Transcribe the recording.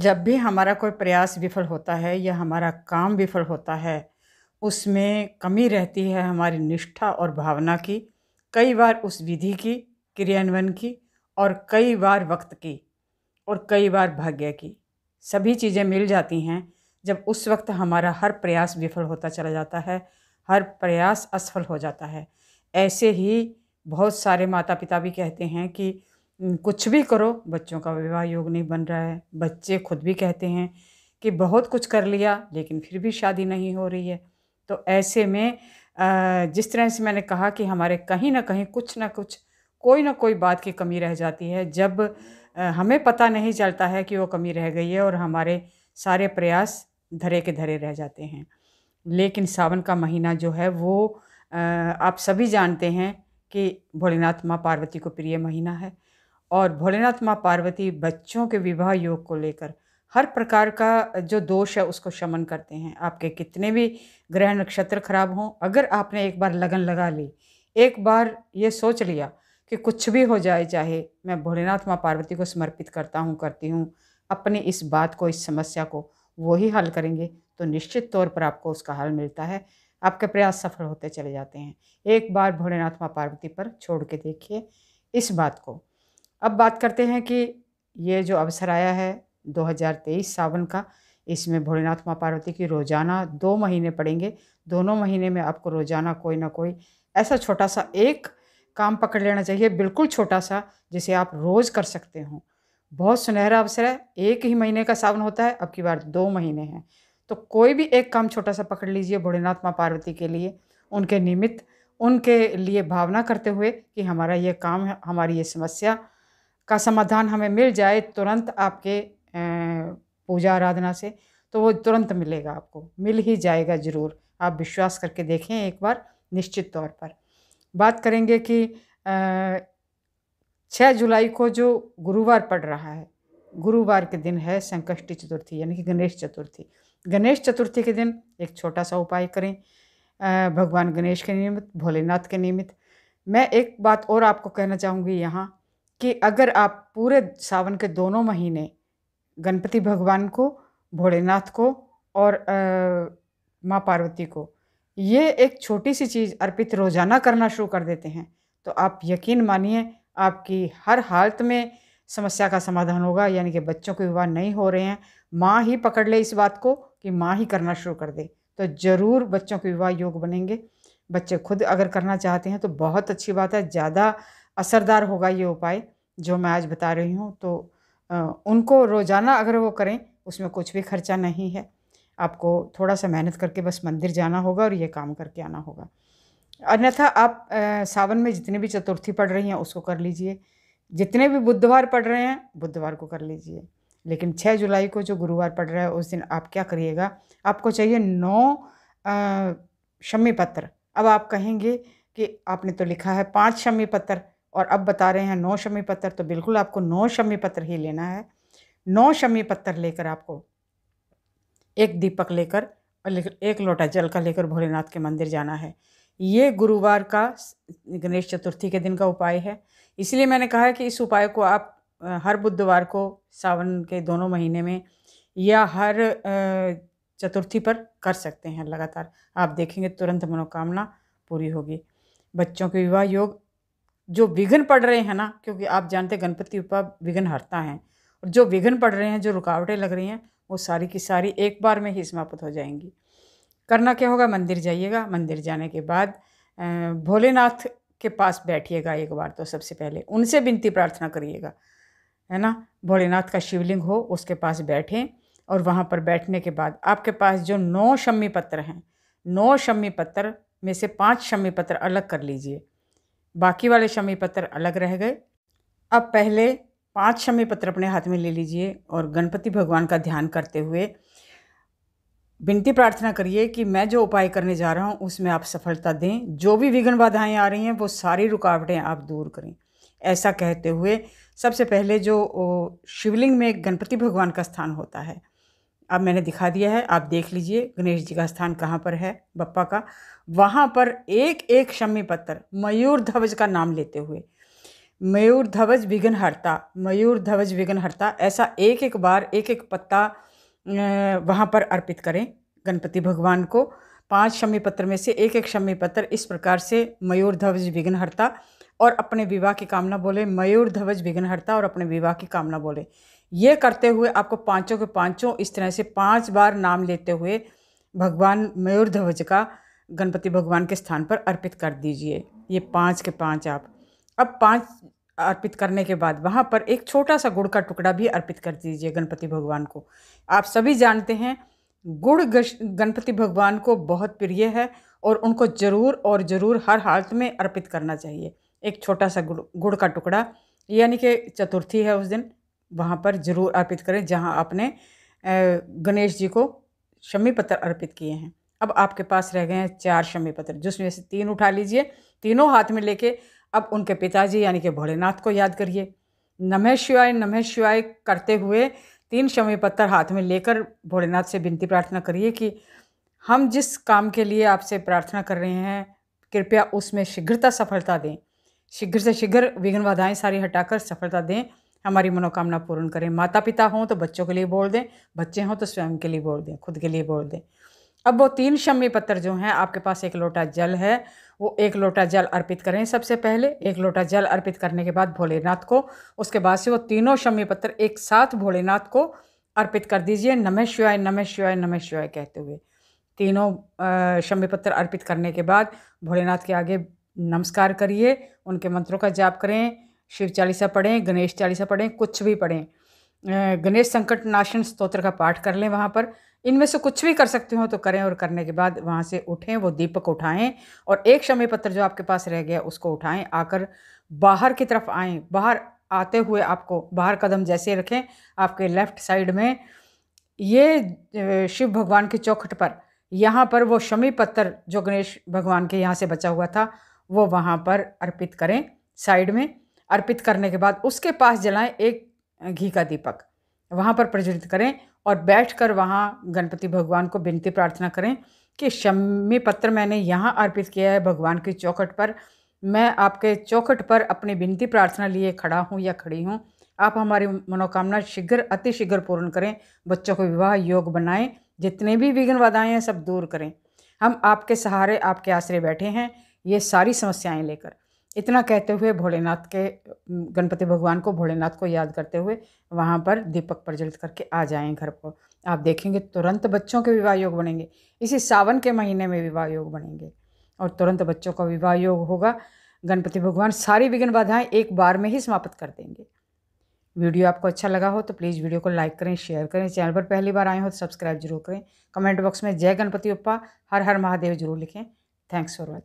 जब भी हमारा कोई प्रयास विफल होता है या हमारा काम विफल होता है उसमें कमी रहती है हमारी निष्ठा और भावना की कई बार उस विधि की क्रियान्वयन की और कई बार वक्त की और कई बार भाग्य की सभी चीज़ें मिल जाती हैं जब उस वक्त हमारा हर प्रयास विफल होता चला जाता है हर प्रयास असफल हो जाता है ऐसे ही बहुत सारे माता पिता भी कहते हैं कि कुछ भी करो बच्चों का विवाह योग नहीं बन रहा है बच्चे खुद भी कहते हैं कि बहुत कुछ कर लिया लेकिन फिर भी शादी नहीं हो रही है तो ऐसे में जिस तरह से मैंने कहा कि हमारे कहीं ना कहीं कुछ ना कुछ कोई ना कोई बात की कमी रह जाती है जब हमें पता नहीं चलता है कि वो कमी रह गई है और हमारे सारे प्रयास धरे के धरे रह जाते हैं लेकिन सावन का महीना जो है वो आप सभी जानते हैं कि भोलेनाथ माँ पार्वती को प्रिय महीना है और भोलेनाथ माँ पार्वती बच्चों के विवाह योग को लेकर हर प्रकार का जो दोष है उसको शमन करते हैं आपके कितने भी ग्रह नक्षत्र खराब हों अगर आपने एक बार लगन लगा ली एक बार ये सोच लिया कि कुछ भी हो जाए चाहे मैं भोलेनाथ माँ पार्वती को समर्पित करता हूँ करती हूँ अपनी इस बात को इस समस्या को वो ही हल करेंगे तो निश्चित तौर पर आपको उसका हल मिलता है आपके प्रयास सफल होते चले जाते हैं एक बार भोलेनाथ माँ पार्वती पर छोड़ के देखिए इस बात को अब बात करते हैं कि ये जो अवसर आया है 2023 सावन का इसमें भोलेनाथ माँ पार्वती की रोज़ाना दो महीने पड़ेंगे दोनों महीने में आपको रोज़ाना कोई ना कोई ऐसा छोटा सा एक काम पकड़ लेना चाहिए बिल्कुल छोटा सा जिसे आप रोज़ कर सकते हो बहुत सुनहरा अवसर है एक ही महीने का सावन होता है अब की बार दो महीने हैं तो कोई भी एक काम छोटा सा पकड़ लीजिए भोलेनाथ माँ पार्वती के लिए उनके निमित्त उनके लिए भावना करते हुए कि हमारा ये काम है हमारी ये समस्या का समाधान हमें मिल जाए तुरंत आपके पूजा आराधना से तो वो तुरंत मिलेगा आपको मिल ही जाएगा ज़रूर आप विश्वास करके देखें एक बार निश्चित तौर पर बात करेंगे कि छः जुलाई को जो गुरुवार पड़ रहा है गुरुवार के दिन है संकष्टी चतुर्थी यानी कि गणेश चतुर्थी गणेश चतुर्थी के दिन एक छोटा सा उपाय करें भगवान गणेश के निमित्त भोलेनाथ के निमित्त मैं एक बात और आपको कहना चाहूँगी यहाँ कि अगर आप पूरे सावन के दोनों महीने गणपति भगवान को भोलेनाथ को और माँ पार्वती को ये एक छोटी सी चीज़ अर्पित रोज़ाना करना शुरू कर देते हैं तो आप यकीन मानिए आपकी हर हालत में समस्या का समाधान होगा यानी कि बच्चों के विवाह नहीं हो रहे हैं माँ ही पकड़ ले इस बात को कि माँ ही करना शुरू कर दे तो ज़रूर बच्चों के विवाह योग बनेंगे बच्चे खुद अगर करना चाहते हैं तो बहुत अच्छी बात है ज़्यादा असरदार होगा ये उपाय जो मैं आज बता रही हूँ तो उनको रोज़ाना अगर वो करें उसमें कुछ भी खर्चा नहीं है आपको थोड़ा सा मेहनत करके बस मंदिर जाना होगा और ये काम करके आना होगा अन्यथा आप आ, सावन में जितने भी चतुर्थी पढ़ रही हैं उसको कर लीजिए जितने भी बुधवार पढ़ रहे हैं बुधवार को कर लीजिए लेकिन 6 जुलाई को जो गुरुवार पढ़ रहा है उस दिन आप क्या करिएगा आपको चाहिए नौ शमी पत्र अब आप कहेंगे कि आपने तो लिखा है पाँच शमी पत्र और अब बता रहे हैं नौ शमी पत्थर तो बिल्कुल आपको नौ शमी पत्थर ही लेना है नौ शमी पत्थर लेकर आपको एक दीपक लेकर एक लोटा जल का लेकर भोलेनाथ के मंदिर जाना है ये गुरुवार का गणेश चतुर्थी के दिन का उपाय है इसलिए मैंने कहा है कि इस उपाय को आप हर बुधवार को सावन के दोनों महीने में या हर चतुर्थी पर कर सकते हैं लगातार आप देखेंगे तुरंत मनोकामना पूरी होगी बच्चों के विवाह योग जो विघ्न पड़ रहे हैं ना क्योंकि आप जानते हैं गणपति बप्पा विघ्न हरता है और जो विघ्न पड़ रहे हैं जो रुकावटें लग रही हैं वो सारी की सारी एक बार में ही समाप्त हो जाएंगी करना क्या होगा मंदिर जाइएगा मंदिर जाने के बाद भोलेनाथ के पास बैठिएगा एक बार तो सबसे पहले उनसे विनती प्रार्थना करिएगा है ना भोलेनाथ का शिवलिंग हो उसके पास बैठें और वहाँ पर बैठने के बाद आपके पास जो नौ शमी पत्र हैं नौ शमी पत्र में से पांच शम्मी पत्र अलग कर लीजिए बाकी वाले शमी पत्र अलग रह गए अब पहले पांच शमी पत्र अपने हाथ में ले लीजिए और गणपति भगवान का ध्यान करते हुए विनती प्रार्थना करिए कि मैं जो उपाय करने जा रहा हूँ उसमें आप सफलता दें जो भी विघ्न बाधाएं आ रही हैं वो सारी रुकावटें आप दूर करें ऐसा कहते हुए सबसे पहले जो शिवलिंग में गणपति भगवान का स्थान होता है अब मैंने दिखा दिया है आप देख लीजिए गणेश जी का स्थान कहाँ पर है बप्पा का वहाँ पर एक एक शमी पत्थर मयूर ध्वज का नाम लेते हुए मयूर ध्वज विघ्न मयूर ध्वज विघ्नहरता ऐसा एक एक बार एक एक पत्ता वहाँ पर अर्पित करें गणपति भगवान को पांच शमी पत्र में से एक एक शमी पत्र इस प्रकार से मयूर ध्वज विघ्नहरता और अपने विवाह की कामना बोले मयूर ध्वज विघ्न और अपने विवाह की कामना बोले ये करते हुए आपको पांचों के पांचों इस तरह से पांच बार नाम लेते हुए भगवान मयूर ध्वज का गणपति भगवान के स्थान पर अर्पित कर दीजिए ये पांच के पांच आप अब पांच अर्पित करने के बाद वहाँ पर एक छोटा सा गुड़ का टुकड़ा भी अर्पित कर दीजिए गणपति भगवान को आप सभी जानते हैं गुड़ गणपति भगवान को बहुत प्रिय है और उनको ज़रूर और ज़रूर हर हालत में अर्पित करना चाहिए एक छोटा सा गुड़ गुड़ का टुकड़ा यानी कि चतुर्थी है उस दिन वहाँ पर ज़रूर अर्पित करें जहाँ आपने गणेश जी को शमी पत्र अर्पित किए हैं अब आपके पास रह गए हैं चार शमी पत्र जिसमें से तीन उठा लीजिए तीनों हाथ में लेके अब उनके पिताजी यानी कि भोलेनाथ को याद करिए नमः शिवाय नमः शिवाय करते हुए तीन शमी पत्थर हाथ में लेकर भोलेनाथ से विनती प्रार्थना करिए कि हम जिस काम के लिए आपसे प्रार्थना कर रहे हैं कृपया उसमें शीघ्रता सफलता दें शीघ्र से शीघ्र विघ्न बाधाएँ सारी हटाकर सफलता दें हमारी मनोकामना पूर्ण करें माता पिता हों तो बच्चों के लिए बोल दें बच्चे हों तो स्वयं के लिए बोल दें खुद के लिए बोल दें अब वो तीन शमी पत्थर जो हैं आपके पास एक लोटा जल है वो एक लोटा जल अर्पित करें सबसे पहले एक लोटा जल अर्पित करने के बाद भोलेनाथ को उसके बाद से वो तीनों शमी पत्थर एक साथ भोलेनाथ को अर्पित कर दीजिए नमः शिवाय नमः शिवाय नमः शिवाय कहते हुए तीनों शमी पत्थर अर्पित करने के बाद भोलेनाथ के आगे नमस्कार करिए उनके मंत्रों का जाप करें शिव चालीसा पढ़ें गणेश चालीसा पढ़ें कुछ भी पढ़ें गणेश संकट नाशन स्तोत्र का पाठ कर लें वहाँ पर इनमें से कुछ भी कर सकते हो तो करें और करने के बाद वहाँ से उठें वो दीपक उठाएं और एक शमी पत्र जो आपके पास रह गया उसको उठाएं आकर बाहर की तरफ आएं बाहर आते हुए आपको बाहर कदम जैसे रखें आपके लेफ्ट साइड में ये शिव भगवान की चौखट पर यहाँ पर वो शमी पत्थर जो गणेश भगवान के यहाँ से बचा हुआ था वो वहाँ पर अर्पित करें साइड में अर्पित करने के बाद उसके पास जलाएं एक घी का दीपक वहाँ पर प्रज्वलित करें और बैठकर वहाँ गणपति भगवान को विनती प्रार्थना करें कि शम्मी पत्र मैंने यहाँ अर्पित किया है भगवान की चौखट पर मैं आपके चौखट पर अपनी विनती प्रार्थना लिए खड़ा हूँ या खड़ी हूँ आप हमारी मनोकामना शीघ्र अतिशीघ्र पूर्ण करें बच्चों को विवाह योग बनाएं जितने भी विघ्न बाधाएँ हैं सब दूर करें हम आपके सहारे आपके आश्रय बैठे हैं ये सारी समस्याएं लेकर इतना कहते हुए भोलेनाथ के गणपति भगवान को भोलेनाथ को याद करते हुए वहाँ पर दीपक प्रज्वलित करके आ जाएं घर पर आप देखेंगे तुरंत बच्चों के विवाह योग बनेंगे इसी सावन के महीने में विवाह योग बनेंगे और तुरंत बच्चों का विवाह योग होगा गणपति भगवान सारी विघ्न बाधाएं एक बार में ही समाप्त कर देंगे वीडियो आपको अच्छा लगा हो तो प्लीज़ वीडियो को लाइक करें शेयर करें चैनल पर पहली बार आए हो तो सब्सक्राइब जरूर करें कमेंट बॉक्स में जय गणपति उप्पा हर हर महादेव जरूर लिखें थैंक्स फॉर वॉचिंग